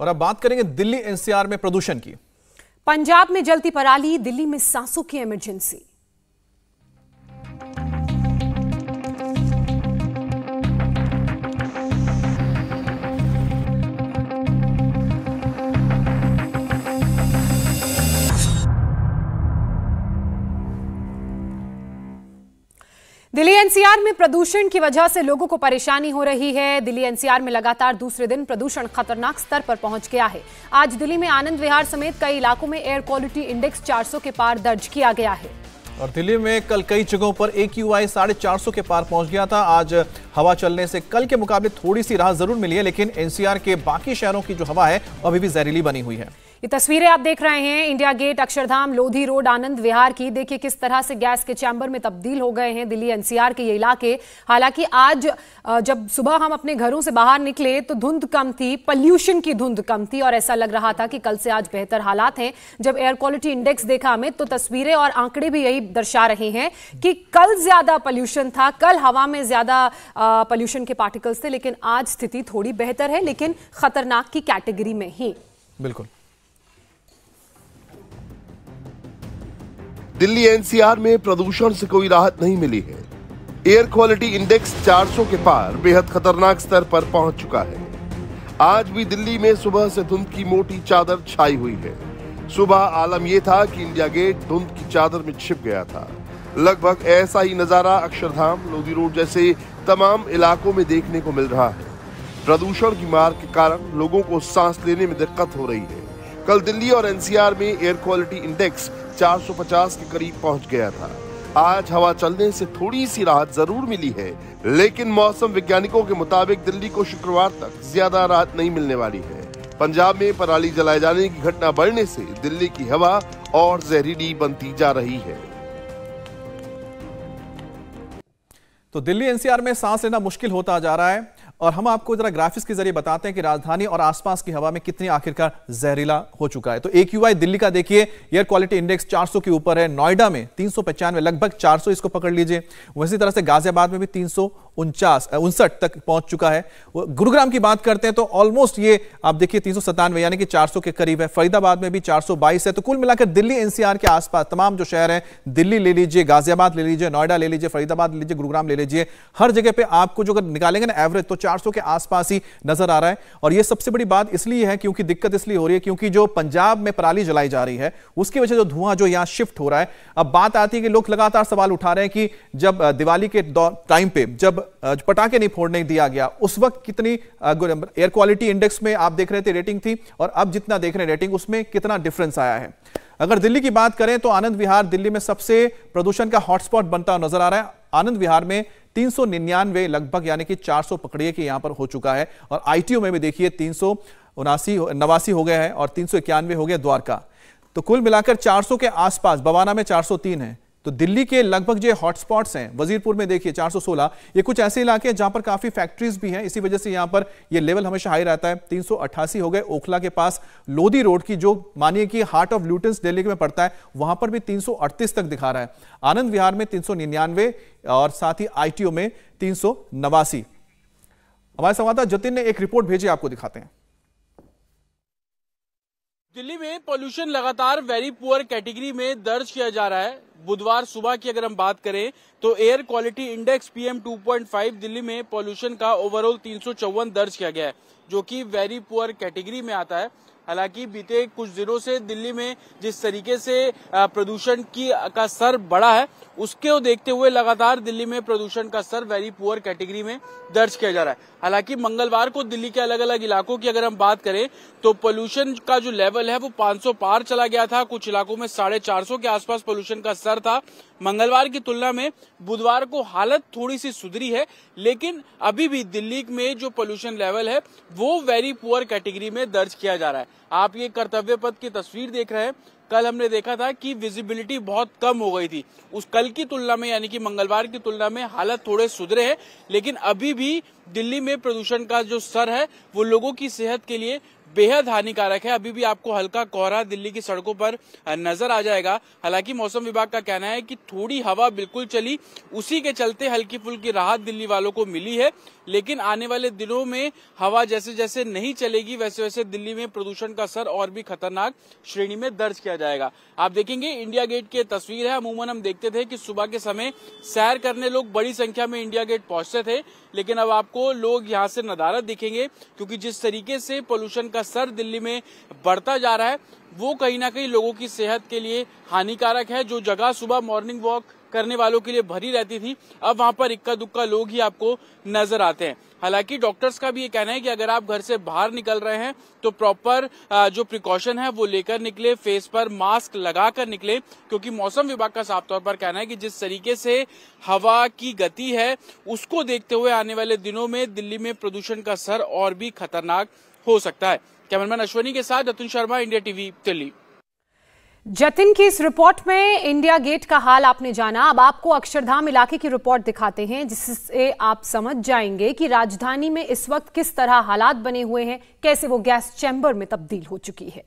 और अब बात करेंगे दिल्ली एनसीआर में प्रदूषण की पंजाब में जलती पराली दिल्ली में सांसों की इमरजेंसी दिल्ली एनसीआर में प्रदूषण की वजह से लोगों को परेशानी हो रही है दिल्ली एनसीआर में लगातार दूसरे दिन प्रदूषण खतरनाक स्तर पर पहुंच गया है आज दिल्ली में आनंद विहार समेत कई इलाकों में एयर क्वालिटी इंडेक्स 400 के पार दर्ज किया गया है और दिल्ली में कल कई जगहों पर ए क्यू आई साढ़े चार सौ के पार पहुंच गया था आज हवा चलने से कल के मुकाबले थोड़ी सी राहत जरूर मिली है लेकिन एनसीआर के बाकी शहरों की जो हवा है अभी भी जहरीली बनी हुई है ये तस्वीरें आप देख रहे हैं India Gate Akshardham Lodhi Road Anand Vihar की देखिए किस तरह से गैस के चैम्बर में तब्दील हो गए हैं दिल्ली एनसीआर के ये इलाके हालांकि आज जब सुबह हम अपने घरों से बाहर निकले तो धुंध कम थी पॉल्यूशन की धुंध कम थी और ऐसा लग रहा था कि कल से आज बेहतर हालात हैं जब एयर क्वालिटी इंडेक्स देखा हमें तो तस्वीरें और आंकड़े भी यही दर्शा रहे हैं कि कल ज्यादा पॉल्यूशन था कल हवा में ज्यादा पॉल्यूशन के पार्टिकल्स थे लेकिन आज स्थिति थोड़ी बेहतर है लेकिन खतरनाक की कैटेगरी में ही बिल्कुल दिल्ली एनसीआर में प्रदूषण से कोई राहत नहीं मिली है एयर क्वालिटी इंडेक्स 400 के पार बेहद खतरनाक स्तर पर पहुंच चुका है आज भी दिल्ली में सुबह से धुंध की मोटी चादर छाई हुई है सुबह आलम यह था कि इंडिया गेट धुंध की चादर में छिप गया था लगभग ऐसा ही नज़ारा अक्षरधाम लोधी रोड जैसे तमाम इलाकों में देखने को मिल रहा है प्रदूषण की मार के कारण लोगों को सांस लेने में दिक्कत हो रही है कल दिल्ली और एनसीआर में एयर क्वालिटी इंडेक्स 450 के करीब पहुंच गया था आज हवा चलने से थोड़ी सी राहत जरूर मिली है लेकिन मौसम वैज्ञानिकों के मुताबिक दिल्ली को शुक्रवार तक ज्यादा राहत नहीं मिलने वाली है पंजाब में पराली जलाए जाने की घटना बढ़ने से दिल्ली की हवा और जहरीली बनती जा रही है तो दिल्ली एनसीआर में सांस लेना मुश्किल होता जा रहा है और हम आपको जरा ग्राफिक्स के जरिए बताते हैं कि राजधानी और आसपास की हवा में कितनी आखिरकार जहरीला हो चुका है तो एक यूआई दिल्ली का देखिए एयर क्वालिटी इंडेक्स 400 के ऊपर है नोएडा में तीन लगभग 400 इसको पकड़ लीजिए वैसी तरह से गाजियाबाद में भी तीन उनचास उनसठ तक पहुंच चुका है गुरुग्राम की बात करते हैं तो ऑलमोस्ट ये आप देखिए तीन यानी कि सौ के करीब है फरीदाबाद में भी बाईस है तो कुल मिलाकर दिल्ली एनसीआर के आसपास तमाम जो शहर है दिल्ली ले लीजिए गाजियाबाद ले लीजिए नोएडा ले लीजिए फरीदाबाद ले लीजिए गुरुग्राम ले लीजिए हर जगह पर आपको जो अगर निकालेंगे ना एवरेज तो 400 के आसपास ही नजर आ रहा है और यह सबसे बड़ी बात इसलिए है क्योंकि दिक्कत इसलिए हो रही है क्योंकि जो पंजाब में पराली जलाई जा रही है उसकी वजह जो धुआं जो यहां शिफ्ट हो रहा है अब बात आती है कि लोग लगातार सवाल उठा रहे हैं कि जब दिवाली के टाइम पे जब पटाखे नहीं फोड़ने दिया गया उस वक्त कितनी एयर क्वालिटी इंडेक्स में आप देख रहे थे रेटिंग थी और अब जितना देख रहे हैं रेटिंग उसमें कितना डिफरेंस आया है अगर दिल्ली की बात करें तो आनंद विहार दिल्ली में सबसे प्रदूषण का हॉटस्पॉट बनता नजर आ रहा है आनंद विहार में तीन लगभग यानी कि 400 पकड़िए कि यहां पर हो चुका है और आईटीओ में भी देखिए तीन सौ नवासी हो गया है और तीन हो गया द्वारका तो कुल मिलाकर 400 के आसपास बवाना में 403 है तो दिल्ली के लगभग जो हॉटस्पॉट्स हैं वजीरपुर में देखिए 416 ये कुछ ऐसे इलाके हैं जहां पर काफी फैक्ट्रीज भी हैं इसी वजह से यहां पर ये लेवल हमेशा हाई रहता है 388 हो गए ओखला के पास लोधी रोड की जो मानिए कि हार्ट ऑफ ल्यूटेंस दिल्ली में पड़ता है वहां पर भी 338 तक दिखा रहा है आनंद विहार में तीन और साथ ही आईटीओ में तीन हमारे संवाददाता जतिन ने एक रिपोर्ट भेजी आपको दिखाते हैं दिल्ली में पोल्यूशन लगातार वेरी पुअर कैटेगरी में दर्ज किया जा रहा है बुधवार सुबह की अगर हम बात करें तो air quality index PM 2.5 Delhi में पॉल्यूशन का ओवरऑल तीन दर्ज किया गया है जो कि वेरी पुअर कैटेगरी में आता है हालांकि बीते कुछ दिनों से दिल्ली में जिस तरीके से प्रदूषण की का स्तर बढ़ा है उसके देखते हुए लगातार दिल्ली में प्रदूषण का स्तर वेरी पुअर कैटेगरी में दर्ज किया जा रहा है हालांकि मंगलवार को दिल्ली के अलग अलग इलाकों की अगर हम बात करें तो पोल्यूशन का जो लेवल है वो 500 पार चला गया था कुछ इलाकों में साढ़े चार के आसपास पोल्यूशन का स्तर था मंगलवार की तुलना में बुधवार को हालत थोड़ी सी सुधरी है लेकिन अभी भी दिल्ली में जो पोल्यूशन लेवल है वो वेरी पुअर कैटेगरी में दर्ज किया जा रहा है आप ये कर्तव्य पथ की तस्वीर देख रहे हैं कल हमने देखा था कि विजिबिलिटी बहुत कम हो गई थी उस कल की तुलना में यानी कि मंगलवार की तुलना में हालत थोड़े सुधरे हैं लेकिन अभी भी दिल्ली में प्रदूषण का जो स्तर है वो लोगों की सेहत के लिए बेहद हानिकारक है अभी भी आपको हल्का कोहरा दिल्ली की सड़कों पर नजर आ जाएगा हालांकि मौसम विभाग का कहना है कि थोड़ी हवा बिल्कुल चली उसी के चलते हल्की फुल्की राहत दिल्ली वालों को मिली है लेकिन आने वाले दिनों में हवा जैसे जैसे नहीं चलेगी वैसे वैसे दिल्ली में प्रदूषण का असर और भी खतरनाक श्रेणी में दर्ज किया जाएगा आप देखेंगे इंडिया गेट की तस्वीर है अमूमन हम देखते थे कि सुबह के समय सैर करने लोग बड़ी संख्या में इंडिया गेट पहुंचते थे लेकिन अब आपको लोग यहाँ से नदारत दिखेंगे क्योंकि जिस तरीके से पोल्यूशन का का सर दिल्ली में बढ़ता जा रहा है वो कहीं ना कहीं लोगों की सेहत के लिए हानिकारक है जो जगह सुबह मॉर्निंग वॉक करने वालों के लिए भरी रहती थी अब वहां पर इक्का दुक्का लोग ही आपको नजर आते हैं हालांकि डॉक्टर्स का भी ये कहना है कि अगर आप घर से बाहर निकल रहे हैं तो प्रॉपर जो प्रिकॉशन है वो लेकर निकले फेस पर मास्क लगाकर निकले क्योंकि मौसम विभाग का साफ तौर पर कहना है कि जिस तरीके से हवा की गति है उसको देखते हुए आने वाले दिनों में दिल्ली में प्रदूषण का सर और भी खतरनाक हो सकता है कैमरामैन अश्वनी के साथ अतुल शर्मा इंडिया टीवी दिल्ली जतिन की इस रिपोर्ट में इंडिया गेट का हाल आपने जाना अब आपको अक्षरधाम इलाके की रिपोर्ट दिखाते हैं जिससे आप समझ जाएंगे कि राजधानी में इस वक्त किस तरह हालात बने हुए हैं कैसे वो गैस चैम्बर में तब्दील हो चुकी है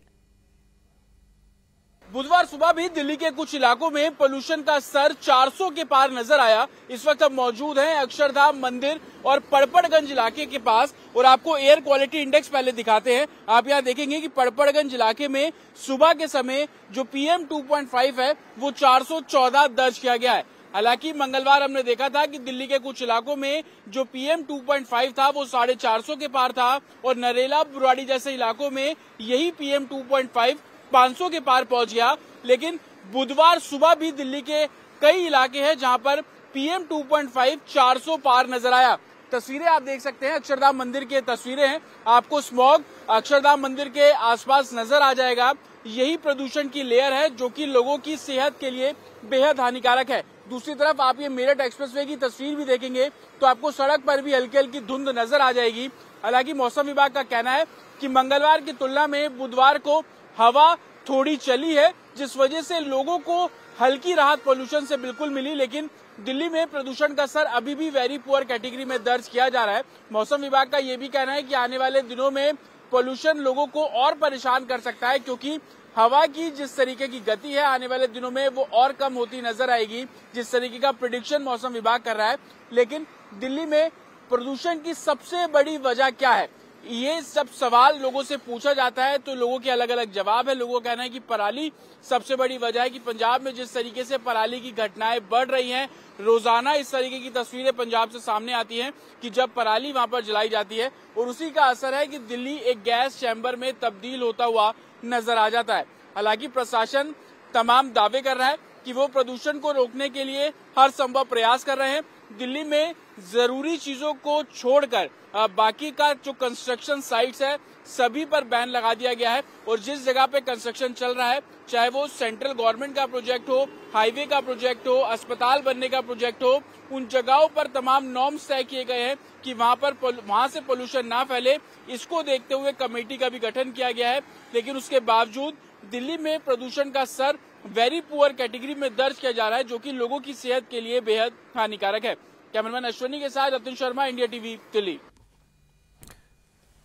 बुधवार सुबह भी दिल्ली के कुछ इलाकों में पोल्यूशन का स्तर 400 के पार नजर आया इस वक्त हम मौजूद हैं अक्षरधाम मंदिर और पड़पड़गंज इलाके के पास और आपको एयर क्वालिटी इंडेक्स पहले दिखाते हैं आप यहाँ देखेंगे कि पड़पड़गंज इलाके में सुबह के समय जो पीएम 2.5 है वो 414 दर्ज किया गया है हालांकि मंगलवार हमने देखा था कि दिल्ली के कुछ इलाकों में जो पीएम 2.5 था वो साढ़े चार के पार था और नरेला बुराड़ी जैसे इलाकों में यही पीएम 2.5 500 के पार पहुंच गया लेकिन बुधवार सुबह भी दिल्ली के कई इलाके हैं जहां पर पीएम 2.5 400 पार नजर आया तस्वीरें आप देख सकते हैं अक्षरधाम मंदिर की तस्वीरें हैं आपको स्मॉग अक्षरधाम मंदिर के आसपास नजर आ जाएगा यही प्रदूषण की लेयर है जो कि लोगों की सेहत के लिए बेहद हानिकारक है दूसरी तरफ आप ये मेरठ एक्सप्रेसवे की तस्वीर भी देखेंगे तो आपको सड़क पर भी हल्की हल्की धुंध नजर आ जाएगी हालांकि मौसम विभाग का कहना है कि मंगलवार की तुलना में बुधवार को हवा थोड़ी चली है जिस वजह से लोगों को हल्की राहत पोल्यूशन से बिल्कुल मिली लेकिन दिल्ली में प्रदूषण का स्तर अभी भी वेरी पुअर कैटेगरी में दर्ज किया जा रहा है मौसम विभाग का ये भी कहना है कि आने वाले दिनों में पोल्यूशन लोगों को और परेशान कर सकता है क्योंकि हवा की जिस तरीके की गति है आने वाले दिनों में वो और कम होती नजर आएगी जिस तरीके का प्रिडिक्शन मौसम विभाग कर रहा है लेकिन दिल्ली में प्रदूषण की सबसे बड़ी वजह क्या है ये सब सवाल लोगों से पूछा जाता है तो लोगों के अलग अलग जवाब है लोगों का कहना है कि पराली सबसे बड़ी वजह है कि पंजाब में जिस तरीके से पराली की घटनाएं बढ़ रही हैं रोजाना इस तरीके की तस्वीरें पंजाब से सामने आती हैं कि जब पराली वहां पर जलाई जाती है और उसी का असर है कि दिल्ली एक गैस चैम्बर में तब्दील होता हुआ नजर आ जाता है हालांकि प्रशासन तमाम दावे कर रहा है कि वो प्रदूषण को रोकने के लिए हर संभव प्रयास कर रहे हैं दिल्ली में जरूरी चीजों को छोड़कर बाकी का जो कंस्ट्रक्शन साइट्स है सभी पर बैन लगा दिया गया है और जिस जगह पे कंस्ट्रक्शन चल रहा है चाहे वो सेंट्रल गवर्नमेंट का प्रोजेक्ट हो हाईवे का प्रोजेक्ट हो अस्पताल बनने का प्रोजेक्ट हो उन जगहों पर तमाम नॉर्म्स तय किए गए हैं कि वहां पर वहां से पोल्यूशन ना फैले इसको देखते हुए कमेटी का भी गठन किया गया है लेकिन उसके बावजूद दिल्ली में प्रदूषण का सर वेरी पुअर कैटेगरी में दर्ज किया जा रहा है जो कि लोगों की सेहत के लिए बेहद हानिकारक है कैमरामैन अश्वनी के साथ रतन शर्मा इंडिया टीवी दिल्ली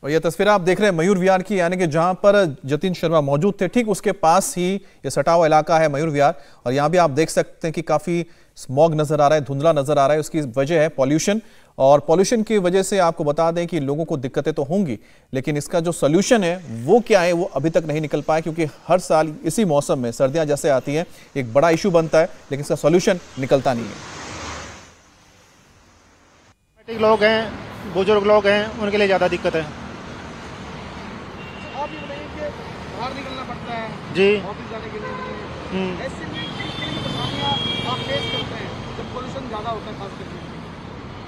और यह तस्वीर आप देख रहे हैं मयूर विहार की यानी कि जहां पर जतिन शर्मा मौजूद थे ठीक उसके पास ही ये सटाव इलाका है मयूर विहार और यहां भी आप देख सकते हैं कि काफी स्मॉग नजर आ रहा है धुंधला नजर आ रहा है उसकी वजह है पॉल्यूशन और पॉल्यूशन की वजह से आपको बता दें कि लोगों को दिक्कतें तो होंगी लेकिन इसका जो सोल्यूशन है वो क्या है वो अभी तक नहीं निकल पाया क्योंकि हर साल इसी मौसम में सर्दियां जैसे आती हैं एक बड़ा इशू बनता है लेकिन इसका सोल्यूशन निकलता नहीं है लोग हैं बुजुर्ग लोग हैं उनके लिए ज़्यादा दिक्कत तो है जी ऑफिस जाने के लिए हम्म। ऐसे में किन किन आप फेस करते हैं जब पोल्यूशन ज़्यादा होता है खास करके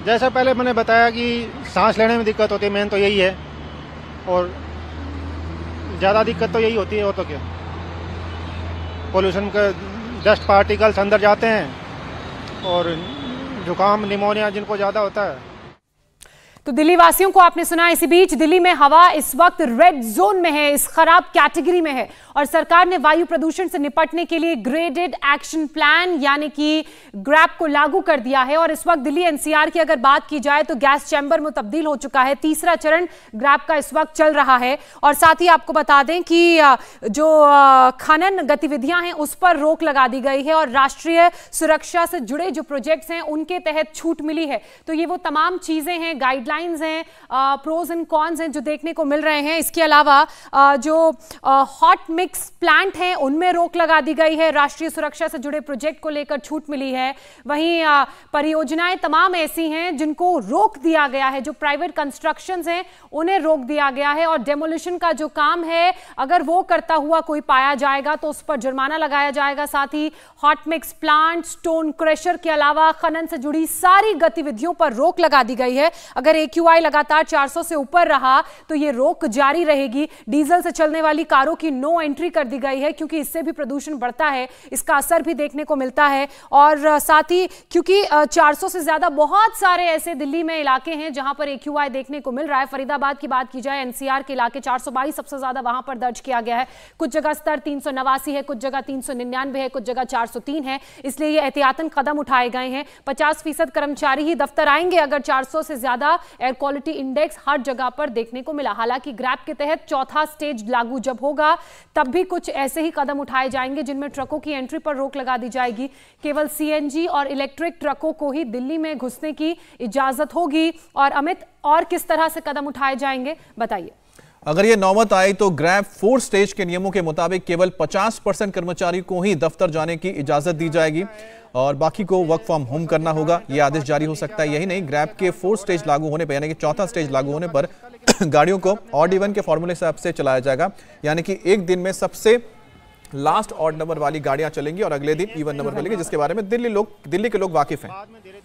जैसा पहले मैंने बताया कि सांस लेने में दिक्कत होती है मेन तो यही है और ज़्यादा दिक्कत तो यही होती है और तो क्या पोल्यूशन के डस्ट पार्टिकल्स अंदर जाते हैं और जुकाम निमोनिया जिनको ज़्यादा होता है तो दिल्ली वासियों को आपने सुना इसी बीच दिल्ली में हवा इस वक्त रेड जोन में है इस खराब कैटेगरी में है और सरकार ने वायु प्रदूषण से निपटने के लिए ग्रेडेड एक्शन प्लान यानी कि ग्रैप को लागू कर दिया है और इस वक्त दिल्ली एनसीआर की अगर बात की जाए तो गैस चैम्बर में तब्दील हो चुका है तीसरा चरण ग्रैप का इस वक्त चल रहा है और साथ ही आपको बता दें कि जो खनन गतिविधियां हैं उस पर रोक लगा दी गई है और राष्ट्रीय सुरक्षा से जुड़े जो प्रोजेक्ट्स हैं उनके तहत छूट मिली है तो ये वो तमाम चीजें हैं गाइड हेडलाइंस हैं प्रोज एंड कॉन्स हैं जो देखने को मिल रहे हैं इसके अलावा आ, जो हॉट मिक्स प्लांट हैं उनमें रोक लगा दी गई है राष्ट्रीय सुरक्षा से जुड़े प्रोजेक्ट को लेकर छूट मिली है वहीं परियोजनाएं तमाम ऐसी हैं जिनको रोक दिया गया है जो प्राइवेट कंस्ट्रक्शन हैं उन्हें रोक दिया गया है और डेमोलिशन का जो काम है अगर वो करता हुआ कोई पाया जाएगा तो उस पर जुर्माना लगाया जाएगा साथ ही hot mix plant stone crusher के अलावा खनन से जुड़ी सारी गतिविधियों पर रोक लगा दी गई है अगर एक्यूआई लगातार 400 से ऊपर रहा तो ये रोक जारी रहेगी डीजल से चलने वाली कारों की नो एंट्री कर दी गई है क्योंकि इससे भी प्रदूषण बढ़ता है इसका असर भी देखने को मिलता है और साथ ही क्योंकि 400 से ज्यादा बहुत सारे ऐसे दिल्ली में इलाके हैं जहां पर एक देखने को मिल रहा है फरीदाबाद की बात की जाए एनसीआर के इलाके चार सबसे ज्यादा वहां पर दर्ज किया गया है कुछ जगह स्तर तीन है कुछ जगह तीन है कुछ जगह चार है इसलिए ये एहतियातन कदम उठाए गए हैं पचास कर्मचारी ही दफ्तर आएंगे अगर चार से ज्यादा एयर क्वालिटी इंडेक्स हर जगह पर देखने को मिला हालांकि ग्रैप के तहत चौथा स्टेज लागू जब होगा तब भी कुछ ऐसे ही कदम उठाए जाएंगे जिनमें ट्रकों की एंट्री पर रोक लगा दी जाएगी केवल सीएनजी और इलेक्ट्रिक ट्रकों को ही दिल्ली में घुसने की इजाजत होगी और अमित और किस तरह से कदम उठाए जाएंगे बताइए अगर ये नौबत आई तो ग्रैप फोर स्टेज के नियमों के मुताबिक केवल 50 परसेंट कर्मचारी को ही दफ्तर जाने की इजाजत दी जाएगी और बाकी को वर्क फ्रॉम होम करना होगा ये आदेश जारी हो सकता है यही नहीं ग्रैप के फोर स्टेज लागू होने पर यानी कि चौथा स्टेज लागू होने पर गाड़ियों को ऑड इवन के फॉर्मूले हिसाब से चलाया जाएगा यानी कि एक दिन में सबसे लास्ट ऑड नंबर वाली गाड़ियां चलेंगी और अगले दिन इवन नंबर चलेंगी जिसके बारे में दिल्ली लोग दिल्ली के लोग वाकिफ हैं